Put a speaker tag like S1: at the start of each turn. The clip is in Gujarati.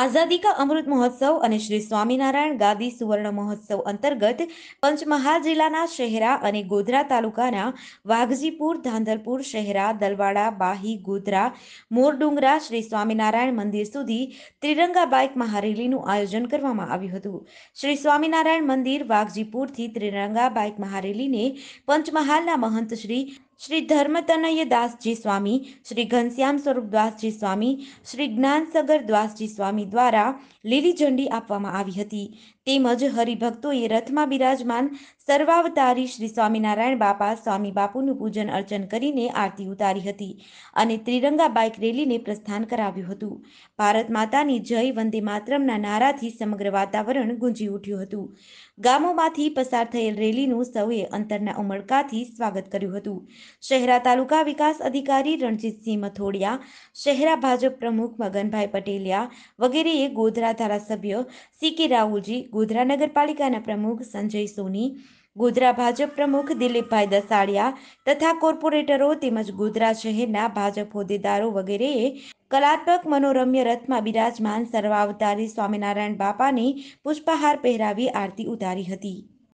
S1: આઝાદી કા અમૃત મહોત્સવ અને શ્રી સ્વામિનારાયણ ગાદી સુવર્ણ મહોત્સવ અંતર્ગત પંચમહાલ જિલ્લાના શહેરા અને ગોધરા તાલુકાના વાઘજીપુર ધાંધલપુર શહેરા દલવાડા બાહી ગોધરા મોરડુંગરા શ્રી સ્વામિનારાયણ મંદિર સુધી ત્રિરંગા બાઇક મહારેલીનું આયોજન કરવામાં આવ્યું હતું શ્રી સ્વામિનારાયણ મંદિર વાઘજીપુરથી ત્રિરંગા બાઇક મહારેલીને પંચમહાલના મહંત શ્રી શ્રી ધર્મતનય દાસજી સ્વામી શ્રી ઘનશ્યામ સ્વરૂપ દ્વાસજી સ્વામી શ્રી જ્ઞાનસગર દ્વાસજી સ્વામી દ્વારા લીલી ઝંડી આપવામાં આવી હતી તેમજ હરિભક્તોએ રથમાં બિરાજમાન સર્વાવતારી શ્રી સ્વામિનારાયણ બાપા સ્વામી બાપુનું પૂજન અર્ચન કરીને આરતી ઉતારી હતી અને ત્રિરંગા બાઇક રેલીને પ્રસ્થાન કરાવ્યું હતું ભારત માતાની જય વંદે માતરમના નારાથી સમગ્ર વાતાવરણ ગુંજી ઉઠ્યું હતું ગામોમાંથી પસાર થયેલ રેલીનું સૌએ અંતરના ઉમળકાથી સ્વાગત કર્યું હતું શહેરા તાલુકા વિકાસ અધિકારી રણજીતસિંહ મથોડિયા શહેરા ભાજપ પ્રમુખ મગનભાઈ પટેલિયા વગેરેએ ગોધરા ધારાસભ્ય સી કે રાહુલજી ગોધરા નગરપાલિકાના પ્રમુખ સંજય સોની ગોધરા ભાજપ પ્રમુખ દિલીપભાઈ દસાડિયા તથા કોર્પોરેટરો તેમજ ગોધરા શહેરના ભાજપ હોદ્દેદારો વગેરેએ કલાત્મક મનોરમ્ય રથમાં બિરાજમાન સર્વાવતારી સ્વામિનારાયણ બાપાની પુષ્પહાર પહેરાવી આરતી ઉતારી હતી